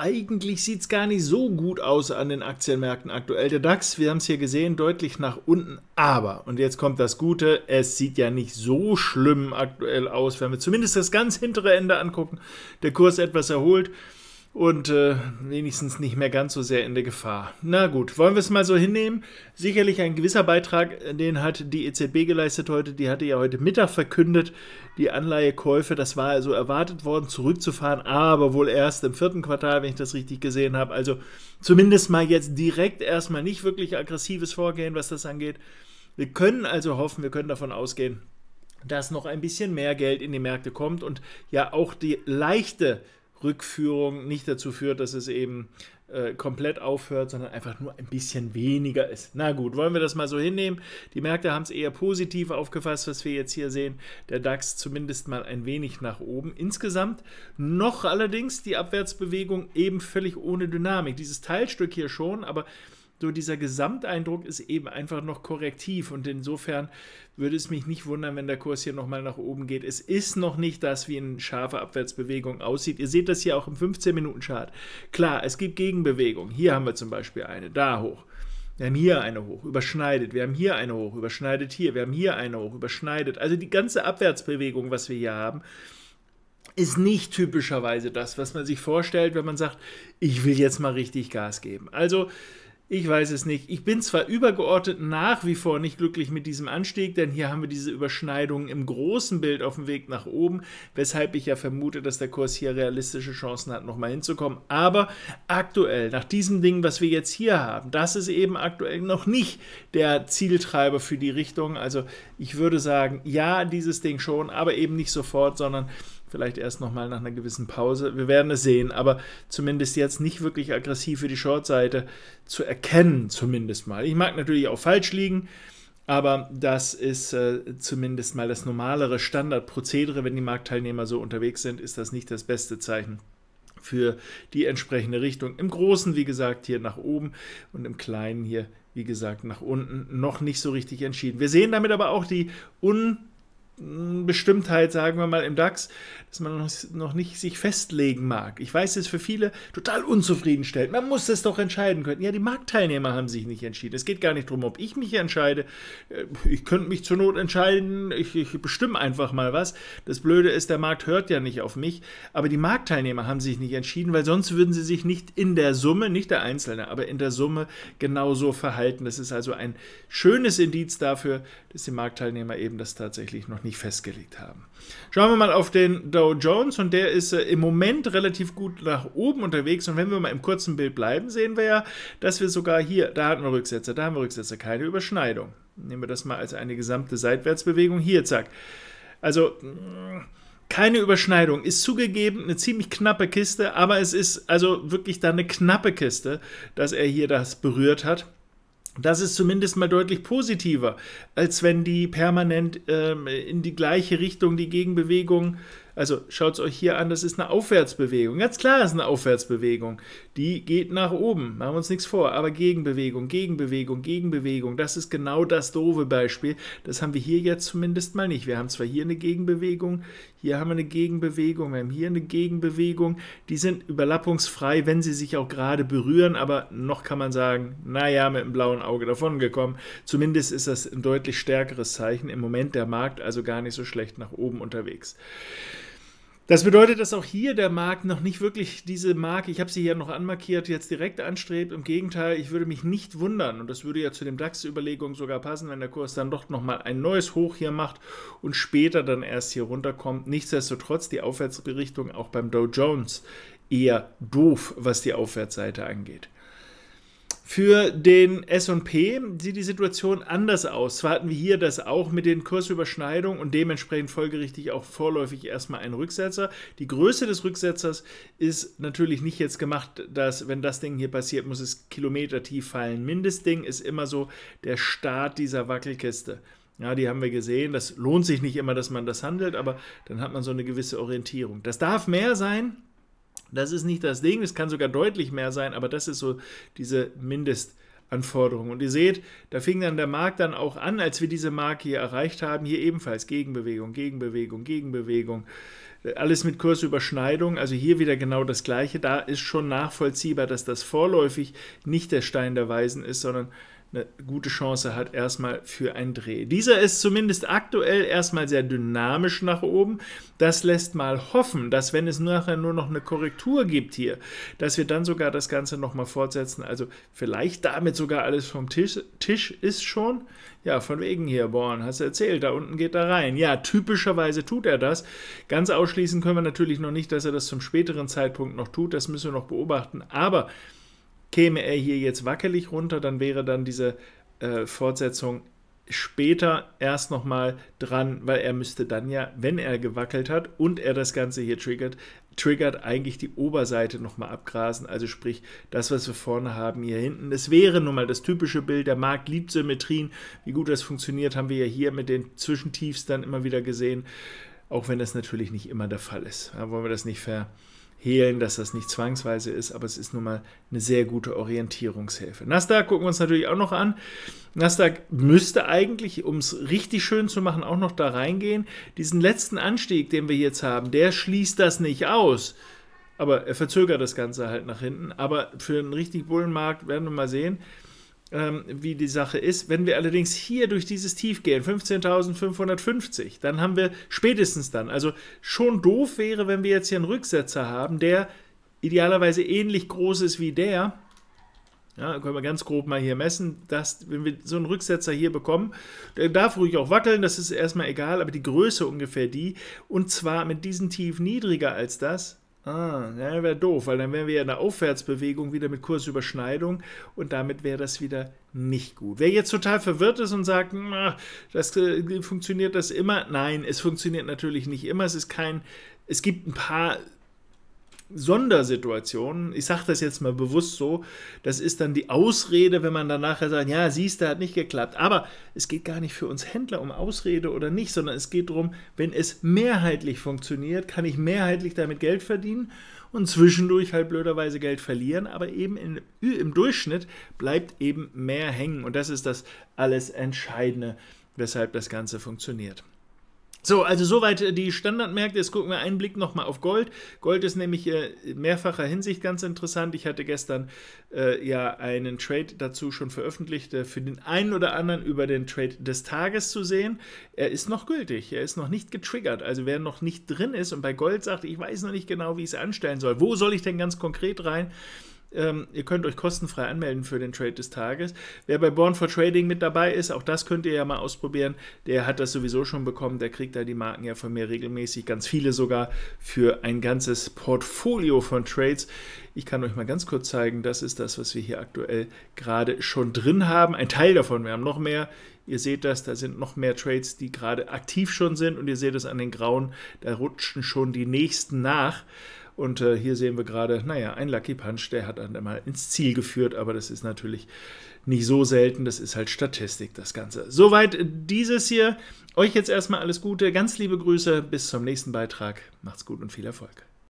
eigentlich sieht es gar nicht so gut aus an den Aktienmärkten aktuell. Der DAX, wir haben es hier gesehen, deutlich nach unten. Aber, und jetzt kommt das Gute, es sieht ja nicht so schlimm aktuell aus, wenn wir zumindest das ganz hintere Ende angucken. Der Kurs etwas erholt und äh, wenigstens nicht mehr ganz so sehr in der Gefahr. Na gut, wollen wir es mal so hinnehmen. Sicherlich ein gewisser Beitrag, den hat die EZB geleistet heute. Die hatte ja heute Mittag verkündet, die Anleihekäufe, das war also erwartet worden, zurückzufahren, aber wohl erst im vierten Quartal, wenn ich das richtig gesehen habe. Also zumindest mal jetzt direkt erstmal nicht wirklich aggressives Vorgehen, was das angeht. Wir können also hoffen, wir können davon ausgehen, dass noch ein bisschen mehr Geld in die Märkte kommt und ja auch die leichte Rückführung nicht dazu führt, dass es eben äh, komplett aufhört, sondern einfach nur ein bisschen weniger ist. Na gut, wollen wir das mal so hinnehmen. Die Märkte haben es eher positiv aufgefasst, was wir jetzt hier sehen. Der DAX zumindest mal ein wenig nach oben. Insgesamt noch allerdings die Abwärtsbewegung eben völlig ohne Dynamik. Dieses Teilstück hier schon, aber so dieser Gesamteindruck ist eben einfach noch korrektiv und insofern würde es mich nicht wundern, wenn der Kurs hier nochmal nach oben geht. Es ist noch nicht das, wie eine scharfe Abwärtsbewegung aussieht. Ihr seht das hier auch im 15-Minuten-Chart. Klar, es gibt Gegenbewegungen. Hier haben wir zum Beispiel eine, da hoch. Wir haben hier eine hoch, überschneidet. Wir haben hier eine hoch, überschneidet hier. Wir haben hier eine hoch, überschneidet. Also die ganze Abwärtsbewegung, was wir hier haben, ist nicht typischerweise das, was man sich vorstellt, wenn man sagt, ich will jetzt mal richtig Gas geben. Also ich weiß es nicht. Ich bin zwar übergeordnet nach wie vor nicht glücklich mit diesem Anstieg, denn hier haben wir diese Überschneidungen im großen Bild auf dem Weg nach oben, weshalb ich ja vermute, dass der Kurs hier realistische Chancen hat, nochmal hinzukommen. Aber aktuell, nach diesem Ding, was wir jetzt hier haben, das ist eben aktuell noch nicht der Zieltreiber für die Richtung. Also ich würde sagen, ja, dieses Ding schon, aber eben nicht sofort, sondern Vielleicht erst nochmal nach einer gewissen Pause. Wir werden es sehen, aber zumindest jetzt nicht wirklich aggressiv für die Shortseite zu erkennen, zumindest mal. Ich mag natürlich auch falsch liegen, aber das ist äh, zumindest mal das normalere Standardprozedere. Wenn die Marktteilnehmer so unterwegs sind, ist das nicht das beste Zeichen für die entsprechende Richtung. Im Großen, wie gesagt, hier nach oben und im Kleinen hier, wie gesagt, nach unten. Noch nicht so richtig entschieden. Wir sehen damit aber auch die un Bestimmtheit, sagen wir mal, im DAX, dass man noch nicht sich festlegen mag. Ich weiß, es für viele total unzufriedenstellend. Man muss das doch entscheiden können. Ja, die Marktteilnehmer haben sich nicht entschieden. Es geht gar nicht darum, ob ich mich entscheide. Äh, ich könnte mich zur Not entscheiden, ich, ich bestimme einfach mal was. Das Blöde ist, der Markt hört ja nicht auf mich. Aber die Marktteilnehmer haben sich nicht entschieden, weil sonst würden sie sich nicht in der Summe, nicht der Einzelne, aber in der Summe genauso verhalten. Das ist also ein schönes Indiz dafür, dass die Marktteilnehmer eben das tatsächlich noch nicht nicht festgelegt haben. Schauen wir mal auf den Dow Jones und der ist äh, im Moment relativ gut nach oben unterwegs. Und wenn wir mal im kurzen Bild bleiben, sehen wir ja, dass wir sogar hier, da hatten wir Rücksätze, da haben wir Rücksätze, keine Überschneidung. Nehmen wir das mal als eine gesamte Seitwärtsbewegung. Hier, zack. Also mm, keine Überschneidung. Ist zugegeben eine ziemlich knappe Kiste, aber es ist also wirklich da eine knappe Kiste, dass er hier das berührt hat. Das ist zumindest mal deutlich positiver, als wenn die permanent ähm, in die gleiche Richtung die Gegenbewegung also schaut es euch hier an, das ist eine Aufwärtsbewegung. Ganz klar ist eine Aufwärtsbewegung. Die geht nach oben, machen wir uns nichts vor. Aber Gegenbewegung, Gegenbewegung, Gegenbewegung, das ist genau das doofe Beispiel. Das haben wir hier jetzt zumindest mal nicht. Wir haben zwar hier eine Gegenbewegung, hier haben wir eine Gegenbewegung, wir haben hier eine Gegenbewegung. Die sind überlappungsfrei, wenn sie sich auch gerade berühren, aber noch kann man sagen, naja, mit dem blauen Auge davongekommen. Zumindest ist das ein deutlich stärkeres Zeichen. Im Moment der Markt also gar nicht so schlecht nach oben unterwegs. Das bedeutet, dass auch hier der Markt noch nicht wirklich diese Marke, ich habe sie hier noch anmarkiert, jetzt direkt anstrebt. Im Gegenteil, ich würde mich nicht wundern, und das würde ja zu dem dax überlegung sogar passen, wenn der Kurs dann doch nochmal ein neues Hoch hier macht und später dann erst hier runterkommt. Nichtsdestotrotz die Aufwärtsberichtung auch beim Dow Jones eher doof, was die Aufwärtsseite angeht. Für den SP sieht die Situation anders aus. Zwar hatten wir hier das auch mit den Kursüberschneidungen und dementsprechend folgerichtig auch vorläufig erstmal einen Rücksetzer. Die Größe des Rücksetzers ist natürlich nicht jetzt gemacht, dass, wenn das Ding hier passiert, muss es kilometertief fallen. Mindestding ist immer so der Start dieser Wackelkiste. Ja, die haben wir gesehen. Das lohnt sich nicht immer, dass man das handelt, aber dann hat man so eine gewisse Orientierung. Das darf mehr sein, das ist nicht das Ding, es kann sogar deutlich mehr sein, aber das ist so diese Mindestanforderung. Und ihr seht, da fing dann der Markt dann auch an, als wir diese Marke hier erreicht haben, hier ebenfalls Gegenbewegung, Gegenbewegung, Gegenbewegung. Alles mit Kursüberschneidung, also hier wieder genau das Gleiche. Da ist schon nachvollziehbar, dass das vorläufig nicht der Stein der Weisen ist, sondern eine gute Chance hat erstmal für einen Dreh. Dieser ist zumindest aktuell erstmal sehr dynamisch nach oben. Das lässt mal hoffen, dass wenn es nachher nur noch eine Korrektur gibt hier, dass wir dann sogar das Ganze nochmal fortsetzen. Also vielleicht damit sogar alles vom Tisch, Tisch ist schon. Ja, von wegen hier, Born, hast du erzählt, da unten geht er rein. Ja, typischerweise tut er das. Ganz ausschließen können wir natürlich noch nicht, dass er das zum späteren Zeitpunkt noch tut. Das müssen wir noch beobachten. Aber Käme er hier jetzt wackelig runter, dann wäre dann diese äh, Fortsetzung später erst nochmal dran, weil er müsste dann ja, wenn er gewackelt hat und er das Ganze hier triggert, triggert eigentlich die Oberseite nochmal abgrasen. Also sprich, das, was wir vorne haben, hier hinten. Es wäre nun mal das typische Bild. Der Markt liebt Symmetrien. Wie gut das funktioniert, haben wir ja hier mit den Zwischentiefs dann immer wieder gesehen. Auch wenn das natürlich nicht immer der Fall ist. Da wollen wir das nicht ver hehlen, dass das nicht zwangsweise ist, aber es ist nun mal eine sehr gute Orientierungshilfe. Nasdaq gucken wir uns natürlich auch noch an. Nasdaq müsste eigentlich, um es richtig schön zu machen, auch noch da reingehen. Diesen letzten Anstieg, den wir jetzt haben, der schließt das nicht aus. Aber er verzögert das Ganze halt nach hinten. Aber für einen richtig Bullenmarkt werden wir mal sehen ähm, wie die Sache ist. Wenn wir allerdings hier durch dieses Tief gehen, 15.550, dann haben wir spätestens dann, also schon doof wäre, wenn wir jetzt hier einen Rücksetzer haben, der idealerweise ähnlich groß ist wie der, ja, können wir ganz grob mal hier messen, dass, wenn wir so einen Rücksetzer hier bekommen, der darf ruhig auch wackeln, das ist erstmal egal, aber die Größe ungefähr die, und zwar mit diesem Tief niedriger als das, Ah, ja, wäre doof, weil dann wären wir ja in der Aufwärtsbewegung wieder mit Kursüberschneidung und damit wäre das wieder nicht gut. Wer jetzt total verwirrt ist und sagt, das äh, funktioniert das immer? Nein, es funktioniert natürlich nicht immer. Es ist kein, es gibt ein paar Sondersituationen, ich sage das jetzt mal bewusst so, das ist dann die Ausrede, wenn man dann nachher sagt, ja, siehst du, hat nicht geklappt. Aber es geht gar nicht für uns Händler um Ausrede oder nicht, sondern es geht darum, wenn es mehrheitlich funktioniert, kann ich mehrheitlich damit Geld verdienen und zwischendurch halt blöderweise Geld verlieren, aber eben in, im Durchschnitt bleibt eben mehr hängen. Und das ist das alles Entscheidende, weshalb das Ganze funktioniert. So, also soweit äh, die Standardmärkte. Jetzt gucken wir einen Blick nochmal auf Gold. Gold ist nämlich in äh, mehrfacher Hinsicht ganz interessant. Ich hatte gestern äh, ja einen Trade dazu schon veröffentlicht, äh, für den einen oder anderen über den Trade des Tages zu sehen. Er ist noch gültig, er ist noch nicht getriggert. Also wer noch nicht drin ist und bei Gold sagt, ich weiß noch nicht genau, wie ich es anstellen soll, wo soll ich denn ganz konkret rein? Ähm, ihr könnt euch kostenfrei anmelden für den Trade des Tages. Wer bei Born for Trading mit dabei ist, auch das könnt ihr ja mal ausprobieren. Der hat das sowieso schon bekommen. Der kriegt da die Marken ja von mir regelmäßig, ganz viele sogar, für ein ganzes Portfolio von Trades. Ich kann euch mal ganz kurz zeigen, das ist das, was wir hier aktuell gerade schon drin haben. Ein Teil davon, wir haben noch mehr. Ihr seht das, da sind noch mehr Trades, die gerade aktiv schon sind und ihr seht es an den grauen, da rutschen schon die nächsten nach. Und äh, hier sehen wir gerade, naja, ein Lucky Punch, der hat dann mal ins Ziel geführt, aber das ist natürlich nicht so selten, das ist halt Statistik, das Ganze. Soweit dieses hier. Euch jetzt erstmal alles Gute, ganz liebe Grüße, bis zum nächsten Beitrag. Macht's gut und viel Erfolg.